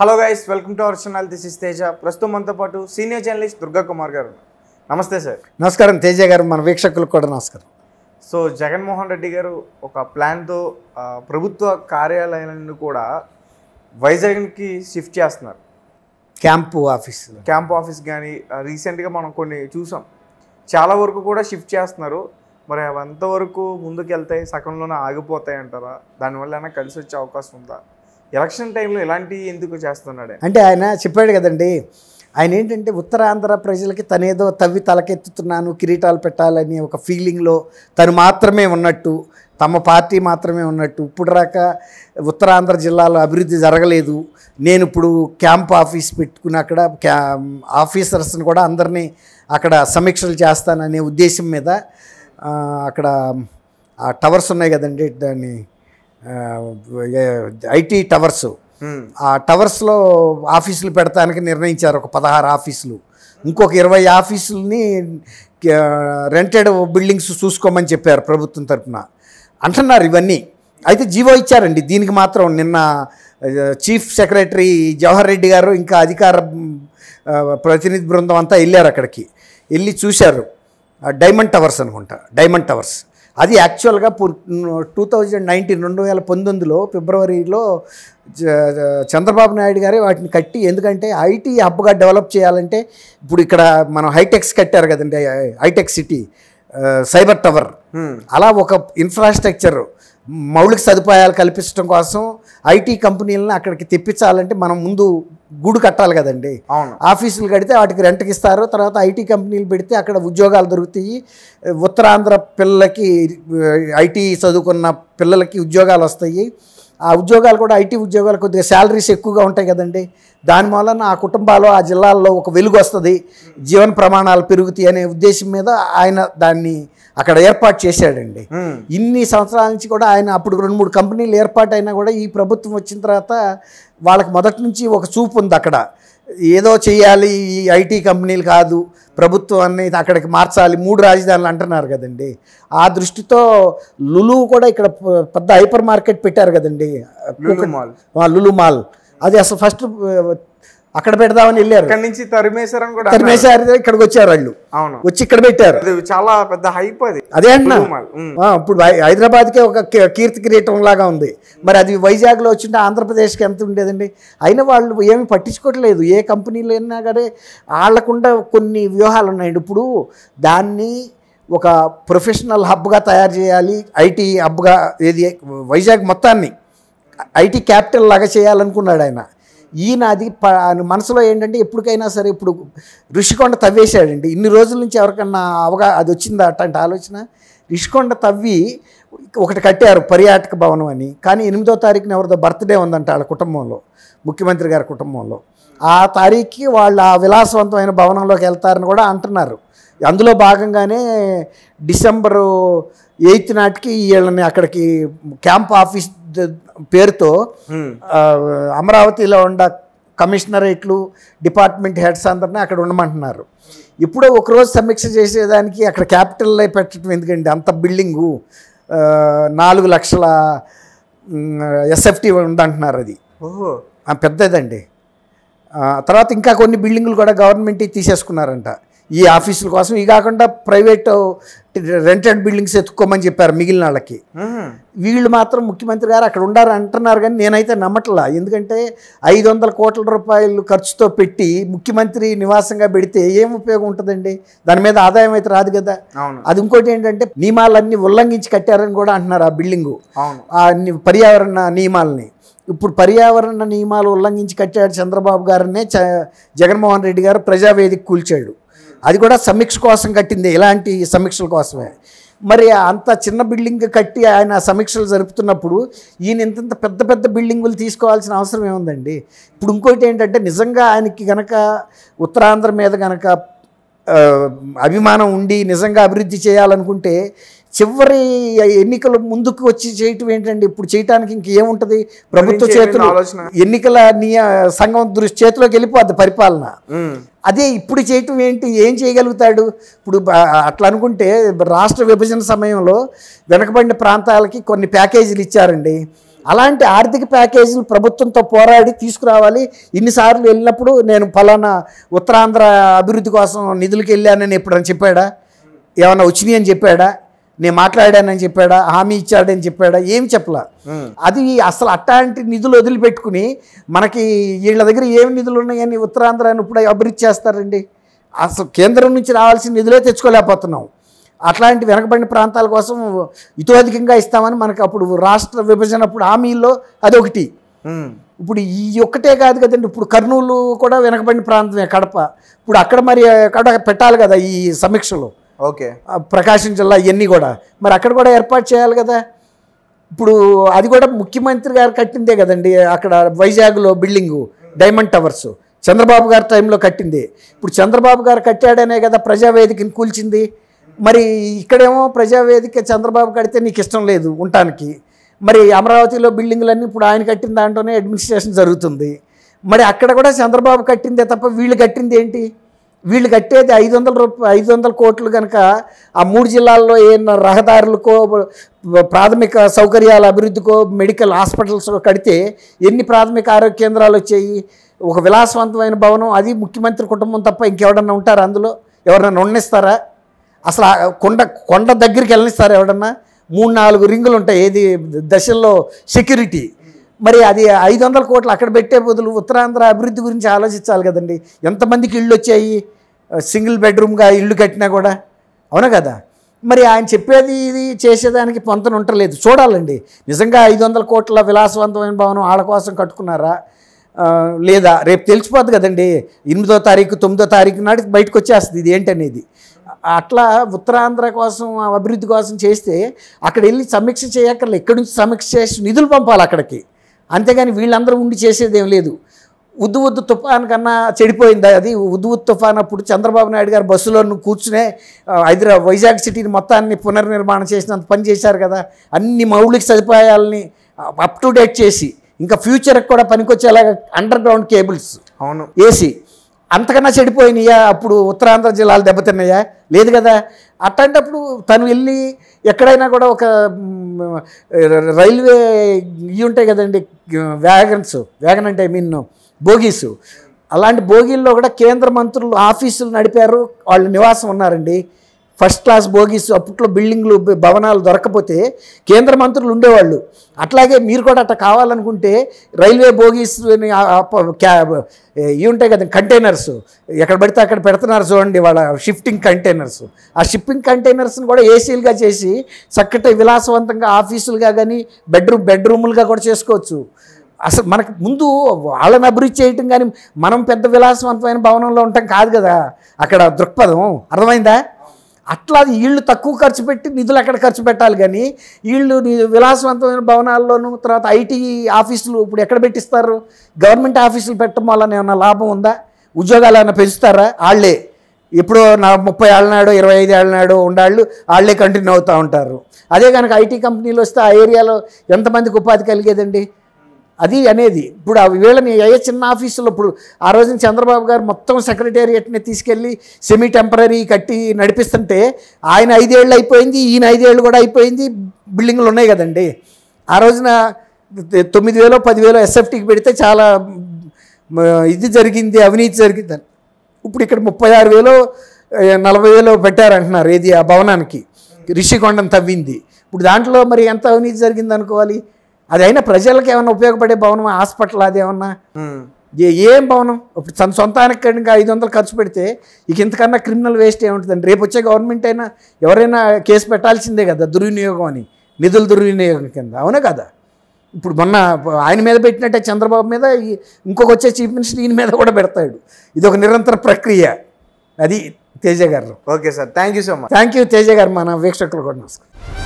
hello guys welcome to our channel this is Teja ప్రస్తుతం మనతో పాటు సీనియర్ జర్నలిస్ట్ దుర్గా కుమార్ గారు నమస్తే సార్ నమస్కారం తేజ గారు మన వీక్షకులకు కూడా నమస్కారం సో జగన్మోహన్ రెడ్డి గారు ఒక ప్లాన్తో ప్రభుత్వ కార్యాలయాలను కూడా వైజాగ్కి షిఫ్ట్ చేస్తున్నారు క్యాంపు ఆఫీస్ క్యాంపు ఆఫీస్ కానీ రీసెంట్గా మనం కొన్ని చూసాం చాలా వరకు కూడా షిఫ్ట్ చేస్తున్నారు మరి అవంతవరకు ముందుకు వెళ్తాయి సగంలోనే ఆగిపోతాయి అంటారా దానివల్ల కలిసి వచ్చే అవకాశం ఉందా ఎలక్షన్ టైంలో ఇలాంటి ఎందుకు చేస్తున్నాడు అంటే ఆయన చెప్పాడు కదండి ఆయన ఏంటంటే ఉత్తరాంధ్ర ప్రజలకి తనేదో తవ్వి తలకెత్తుతున్నాను కిరీటాలు పెట్టాలని ఒక ఫీలింగ్లో తను మాత్రమే ఉన్నట్టు తమ పార్టీ మాత్రమే ఉన్నట్టు ఇప్పుడు రాక ఉత్తరాంధ్ర జిల్లాలో అభివృద్ధి జరగలేదు నేను ఇప్పుడు క్యాంప్ ఆఫీస్ పెట్టుకుని అక్కడ క్యా ఆఫీసర్స్ని కూడా అందరినీ అక్కడ సమీక్షలు చేస్తాననే ఉద్దేశం మీద అక్కడ టవర్స్ ఉన్నాయి కదండి దాన్ని ఐటీ టవర్స్ ఆ టవర్స్లో ఆఫీసులు పెడతానికి నిర్ణయించారు ఒక పదహారు ఆఫీసులు ఇంకొక ఇరవై ఆఫీసులని రెంటెడ్ బిల్డింగ్స్ చూసుకోమని చెప్పారు ప్రభుత్వం తరఫున అంటున్నారు ఇవన్నీ అయితే జీవో ఇచ్చారండి దీనికి మాత్రం నిన్న చీఫ్ సెక్రటరీ జవహర్ రెడ్డి గారు ఇంకా అధికార ప్రతినిధి బృందం అంతా వెళ్ళారు అక్కడికి వెళ్ళి చూశారు డైమండ్ టవర్స్ అనుకుంటా డైమండ్ టవర్స్ అది యాక్చువల్గా టూ థౌజండ్ నైన్టీన్ రెండు వేల పంతొమ్మిదిలో ఫిబ్రవరిలో చంద్రబాబు నాయుడు గారే వాటిని కట్టి ఎందుకంటే ఐటీ హబ్గా డెవలప్ చేయాలంటే ఇప్పుడు ఇక్కడ మనం హైటెక్స్ కట్టారు కదండి హైటెక్ సిటీ సైబర్ టవర్ అలా ఒక ఇన్ఫ్రాస్ట్రక్చర్ మౌలిక సదుపాయాలు కల్పించడం కోసం ఐటీ కంపెనీలను అక్కడికి తెప్పించాలంటే మనం ముందు గూడు కట్టాలి కదండి ఆఫీసులు కడితే వాటికి రెంట్కి ఇస్తారు తర్వాత ఐటీ కంపెనీలు పెడితే అక్కడ ఉద్యోగాలు దొరుకుతాయి ఉత్తరాంధ్ర పిల్లలకి ఐటీ చదువుకున్న పిల్లలకి ఉద్యోగాలు వస్తాయి ఆ ఉద్యోగాలు కూడా ఐటీ ఉద్యోగాలు కొద్దిగా శాలరీస్ ఎక్కువగా ఉంటాయి కదండి దాని వలన ఆ కుటుంబాలు ఆ జిల్లాల్లో ఒక వెలుగు వస్తుంది జీవన ప్రమాణాలు పెరుగుతాయి అనే ఉద్దేశం మీద ఆయన దాన్ని అక్కడ ఏర్పాటు చేశాడండి ఇన్ని సంవత్సరాల నుంచి కూడా ఆయన అప్పుడు రెండు మూడు కంపెనీలు ఏర్పాటైనా కూడా ఈ ప్రభుత్వం వచ్చిన తర్వాత వాళ్ళకి మొదటి నుంచి ఒక చూపు ఉంది అక్కడ ఏదో చేయాలి ఈ ఐటీ కంపెనీలు కాదు ప్రభుత్వం అనేది అక్కడికి మార్చాలి మూడు రాజధానులు అంటున్నారు కదండి ఆ దృష్టితో లులు కూడా ఇక్కడ పెద్ద హైపర్ మార్కెట్ పెట్టారు కదండి లులు మాల్ అది అసలు ఫస్ట్ అక్కడ పెడదామని వెళ్ళారు అక్కడ నుంచి తరిమేశారని కూడా తరిమేశారు ఇక్కడికి వచ్చారు వాళ్ళు అవును వచ్చి ఇక్కడ పెట్టారు చాలా పెద్ద హైప్ అది అదే అన్నా ఇప్పుడు హైదరాబాద్ కే ఒక కీర్తి కిరీటం లాగా ఉంది మరి అది వైజాగ్ లో వచ్చింటే ఆంధ్రప్రదేశ్కి ఎంత ఉండేదండి అయినా వాళ్ళు ఏమి పట్టించుకోవట్లేదు ఏ కంపెనీలు అయినా కానీ వాళ్ళకుండా కొన్ని వ్యూహాలు ఉన్నాయండి ఇప్పుడు దాన్ని ఒక ప్రొఫెషనల్ హబ్గా తయారు చేయాలి ఐటీ హబ్గా ఏది వైజాగ్ మొత్తాన్ని ఐటీ క్యాపిటల్ లాగా చేయాలనుకున్నాడు ఆయన ఈయన అది మనసులో ఏంటంటే ఎప్పటికైనా సరే ఇప్పుడు ఋషికొండ తవ్వేశాడండి ఇన్ని రోజుల నుంచి ఎవరికన్నా అవగా అది వచ్చిందా అట్లాంటి ఆలోచన ఋషికొండ తవ్వి ఒకటి కట్టారు పర్యాటక భవనం అని కానీ ఎనిమిదో తారీఖున ఎవరిదో బర్త్డే ఉందంట వాళ్ళ కుటుంబంలో ముఖ్యమంత్రి గారి కుటుంబంలో ఆ తారీఖుకి వాళ్ళు ఆ విలాసవంతమైన భవనంలోకి వెళ్తారని కూడా అంటున్నారు అందులో భాగంగానే డిసెంబరు ఎయిత్ నాటికి వీళ్ళని అక్కడికి క్యాంప్ ఆఫీస్ పేరుతో అమరావతిలో ఉండ కమిషనరేట్లు డిపార్ట్మెంట్ హెడ్స్ అందరినీ అక్కడ ఉండమంటున్నారు ఇప్పుడు ఒకరోజు సమీక్ష చేసేదానికి అక్కడ క్యాపిటల్ పెట్టడం ఎందుకండి అంత బిల్డింగు నాలుగు లక్షల ఎస్ఎఫ్టీ ఉందంటున్నారు అది ఓహో పెద్దదండి తర్వాత ఇంకా కొన్ని బిల్డింగులు కూడా గవర్నమెంట్ తీసేసుకున్నారంట ఈ ఆఫీసుల కోసం ఇవి కాకుండా ప్రైవేట్ రెంటెడ్ బిల్డింగ్స్ ఎత్తుక్కోమని చెప్పారు మిగిలిన వాళ్ళకి వీళ్ళు మాత్రం ముఖ్యమంత్రి గారు అక్కడ ఉండారు అంటున్నారు కానీ నేనైతే నమ్మట్లా ఎందుకంటే ఐదు వందల కోట్ల రూపాయలు ఖర్చుతో పెట్టి ముఖ్యమంత్రి నివాసంగా పెడితే ఏం ఉపయోగం ఉంటుందండి దాని మీద ఆదాయం అయితే రాదు కదా అది ఇంకోటి ఏంటంటే నియమాలన్నీ ఉల్లంఘించి కట్టారని కూడా అంటున్నారు ఆ బిల్డింగు ఆ పర్యావరణ నియమాలని ఇప్పుడు పర్యావరణ నియమాలు ఉల్లంఘించి కట్టాడు చంద్రబాబు గారినే జగన్మోహన్ రెడ్డి గారు ప్రజావేదిక కూల్చాడు అది కూడా సమీక్ష కోసం కట్టింది ఇలాంటి సమీక్షల కోసమే మరి అంత చిన్న బిల్డింగ్ కట్టి ఆయన సమీక్షలు జరుపుతున్నప్పుడు ఈయన ఇంతంత పెద్ద పెద్ద బిల్డింగులు తీసుకోవాల్సిన అవసరం ఏముందండి ఇప్పుడు ఇంకోటి ఏంటంటే నిజంగా ఆయనకి గనక ఉత్తరాంధ్ర మీద గనక అభిమానం ఉండి నిజంగా అభివృద్ధి చేయాలనుకుంటే చివరి ఎన్నికలు ముందుకు వచ్చి చేయటం ఏంటండి ఇప్పుడు చేయటానికి ఇంకేముంటది ప్రభుత్వ చేతులు ఎన్నికల నియ సంఘం దృష్టి చేతిలోకి వెళ్ళిపోద్ది పరిపాలన అదే ఇప్పుడు చేయటం ఏంటి ఏం చేయగలుగుతాడు ఇప్పుడు అట్లా అనుకుంటే రాష్ట్ర విభజన సమయంలో వెనకబడిన ప్రాంతాలకి కొన్ని ప్యాకేజీలు ఇచ్చారండి అలాంటి ఆర్థిక ప్యాకేజీలు ప్రభుత్వంతో పోరాడి తీసుకురావాలి ఇన్నిసార్లు వెళ్ళినప్పుడు నేను ఫలానా ఉత్తరాంధ్ర అభివృద్ధి కోసం నిధులకు వెళ్ళానని ఎప్పుడైనా చెప్పాడా ఏమైనా వచ్చినాయి అని చెప్పాడా నేను మాట్లాడానని చెప్పాడా హామీ ఇచ్చాడని చెప్పాడా ఏం చెప్పలా అది అసలు అట్లాంటి నిధులు వదిలిపెట్టుకుని మనకి వీళ్ళ దగ్గర ఏమి నిధులు ఉన్నాయని ఉత్తరాంధ్రాన్ని ఇప్పుడు అభివృద్ధి చేస్తారండి అసలు కేంద్రం నుంచి రావాల్సిన నిధులే తెచ్చుకోలేకపోతున్నాం అట్లాంటి వెనకబడిన ప్రాంతాల కోసం ఇతోధికంగా ఇస్తామని మనకు అప్పుడు రాష్ట్ర విభజన అప్పుడు హామీల్లో అదొకటి ఇప్పుడు ఈ ఒక్కటే కాదు కదండి ఇప్పుడు కర్నూలు కూడా వెనకబడిన ప్రాంతమే కడప ఇప్పుడు అక్కడ మరి అక్కడ పెట్టాలి కదా ఈ సమీక్షలో ఓకే ప్రకాశం జిల్లా ఇవన్నీ కూడా మరి అక్కడ కూడా ఏర్పాటు చేయాలి కదా ఇప్పుడు అది కూడా ముఖ్యమంత్రి గారు కట్టిందే కదండి అక్కడ వైజాగ్లో బిల్డింగు డైమండ్ టవర్స్ చంద్రబాబు గారి టైంలో కట్టింది ఇప్పుడు చంద్రబాబు గారు కట్టాడనే కదా ప్రజావేదికని కూల్చింది మరి ఇక్కడేమో ప్రజావేదిక చంద్రబాబు కడితే నీకు ఇష్టం లేదు ఉండటానికి మరి అమరావతిలో బిల్డింగ్లన్నీ ఇప్పుడు ఆయన కట్టిన దాంట్లోనే అడ్మినిస్ట్రేషన్ జరుగుతుంది మరి అక్కడ కూడా చంద్రబాబు కట్టిందే తప్ప వీళ్ళు కట్టింది ఏంటి వీళ్ళు కట్టేది ఐదు వందల రూపాయ ఐదు వందల కోట్లు కనుక ఆ మూడు జిల్లాల్లో ఏమైనా రహదారులకో ప్రాథమిక సౌకర్యాల అభివృద్ధికో మెడికల్ హాస్పిటల్స్ కడితే ఎన్ని ప్రాథమిక ఆరోగ్య కేంద్రాలు వచ్చాయి ఒక విలాసవంతమైన భవనం అది ముఖ్యమంత్రి కుటుంబం తప్ప ఇంకెవడన్నా ఉంటారా అందులో ఎవరన్నా ఉండనిస్తారా అసలు కొండ కొండ దగ్గరికి వెళ్ళనిస్తారా ఎవడన్నా మూడు నాలుగు రింగులు ఉంటాయి ఏది దశల్లో సెక్యూరిటీ మరి అది ఐదు వందల కోట్లు అక్కడ పెట్టే బదులు ఉత్తరాంధ్ర అభివృద్ధి గురించి ఆలోచించాలి కదండి ఎంతమందికి ఇళ్ళు వచ్చాయి సింగిల్ బెడ్రూమ్గా ఇల్లు కట్టినా కూడా అవునా కదా మరి ఆయన చెప్పేది ఇది చేసేదానికి పొంతన ఉంటలేదు చూడాలండి నిజంగా ఐదు వందల కోట్ల విలాసవంతమైన భవనం ఆడ కోసం కట్టుకున్నారా లేదా రేపు తెలిసిపోద్ది కదండి ఎనిమిదో తారీఖు తొమ్మిదో తారీఖు నాటి బయటకు వచ్చేస్తుంది ఇది ఏంటనేది అట్లా ఉత్తరాంధ్ర కోసం అభివృద్ధి కోసం చేస్తే అక్కడ వెళ్ళి సమీక్ష చేయక్కర్లేదు ఎక్కడి నుంచి సమీక్ష చేసి నిధులు పంపాలి అక్కడికి అంతేగాని వీళ్ళందరూ ఉండి చేసేదేం లేదు ఉద్దు ఉద్దు తుఫాన్ కన్నా చెడిపోయింది అది ఉద్దు ఉద్దు తుఫాన్ అప్పుడు చంద్రబాబు నాయుడు గారు బస్సులో కూర్చునే హైదరాబాద్ వైజాగ్ సిటీని మొత్తాన్ని పునర్నిర్మాణం చేసినంత పని చేశారు కదా అన్ని మౌలిక సదుపాయాలని అప్ టు డేట్ చేసి ఇంకా ఫ్యూచర్కి కూడా పనికొచ్చేలాగా అండర్ గ్రౌండ్ కేబుల్స్ అవును ఏసీ అంతకన్నా చెడిపోయినాయా అప్పుడు ఉత్తరాంధ్ర జిల్లాలు దెబ్బతిన్నాయా లేదు కదా అట్లాంటప్పుడు తను వెళ్ళి ఎక్కడైనా కూడా ఒక రైల్వే ఇవి ఉంటాయి కదండి వ్యాగన్స్ వ్యాగన్ అంటే ఐ మీన్ బోగీస్ అలాంటి బోగీల్లో కూడా కేంద్ర మంత్రులు ఆఫీసులు నడిపారు వాళ్ళు నివాసం ఉన్నారండి ఫస్ట్ క్లాస్ బోగీస్ అప్పట్లో బిల్డింగ్లు భవనాలు దొరకపోతే కేంద్ర మంత్రులు ఉండేవాళ్ళు అట్లాగే మీరు కూడా అట్లా కావాలనుకుంటే రైల్వే బోగీస్ ఇవి ఉంటాయి కదా కంటైనర్స్ ఎక్కడ పడితే అక్కడ పెడుతున్నారు చూడండి వాళ్ళ షిఫ్టింగ్ కంటైనర్స్ ఆ షిఫ్టింగ్ కంటైనర్స్ని కూడా ఏసీలుగా చేసి చక్కటి విలాసవంతంగా ఆఫీసులుగా కానీ బెడ్రూమ్ బెడ్రూములుగా కూడా చేసుకోవచ్చు అసలు మనకు ముందు వాళ్ళని అభివృద్ధి చేయటం కానీ మనం పెద్ద విలాసవంతమైన భవనంలో ఉంటాం కాదు కదా అక్కడ దృక్పథం అర్థమైందా అట్లా వీళ్ళు తక్కువ ఖర్చు పెట్టి నిధులు అక్కడ ఖర్చు పెట్టాలి కానీ వీళ్ళు విలాసవంతమైన భవనాల్లోనూ తర్వాత ఐటీ ఆఫీసులు ఇప్పుడు ఎక్కడ పెట్టిస్తారు గవర్నమెంట్ ఆఫీసులు పెట్టడం వల్ల ఏమైనా లాభం ఉందా ఉద్యోగాలు ఏమైనా పెంచుతారా వాళ్ళే ఇప్పుడు నా ముప్పై ఏళ్ళ నాడు ఇరవై ఐదు ఏళ్ళ నాడు ఉండాళ్ళు వాళ్ళే కంటిన్యూ అవుతూ ఉంటారు అదే కనుక ఐటీ కంపెనీలు వస్తే ఆ ఏరియాలో ఎంతమందికి ఉపాధి కలిగేదండి అది అనేది ఇప్పుడు వీళ్ళని ఏ చిన్న ఆఫీసులో ఇప్పుడు ఆ రోజున చంద్రబాబు గారు మొత్తం సెక్రటేరియట్ని తీసుకెళ్ళి సెమీ టెంపరీ కట్టి నడిపిస్తుంటే ఆయన ఐదేళ్ళు అయిపోయింది ఈయన ఐదేళ్ళు కూడా అయిపోయింది బిల్డింగ్లు ఉన్నాయి కదండి ఆ రోజున తొమ్మిది వేలో పదివేలో ఎస్ఎఫ్టీకి పెడితే చాలా ఇది జరిగింది అవినీతి జరిగింది ఇప్పుడు ఇక్కడ ముప్పై ఆరు వేలో నలభై వేలో పెట్టారంటున్నారు ఏది ఆ భవనానికి రిషికొండం తవ్వింది ఇప్పుడు దాంట్లో మరి ఎంత అవినీతి జరిగింది అనుకోవాలి అది అయినా ప్రజలకు ఏమైనా ఉపయోగపడే భవనం హాస్పిటల్ అది ఏమన్నా ఏం భవనం ఇప్పుడు తన సొంతానికి కనుక ఐదు వందలు ఖర్చు పెడితే ఇక ఇంతకన్నా క్రిమినల్ వేస్ట్ ఏముంటుందండి రేపు వచ్చే గవర్నమెంట్ అయినా ఎవరైనా కేసు పెట్టాల్సిందే కదా దుర్వినియోగం అని నిధుల దుర్వినియోగం కింద అవునా కదా ఇప్పుడు మొన్న ఆయన మీద పెట్టినట్టే చంద్రబాబు మీద ఇంకొక వచ్చే చీఫ్ మినిస్టర్ ఈయన మీద కూడా పెడతాడు ఇది ఒక నిరంతర ప్రక్రియ అది తేజ గారు okay sir thank you so much thank you Teja గారు మన వీక్షకులు కూడా నమస్కారం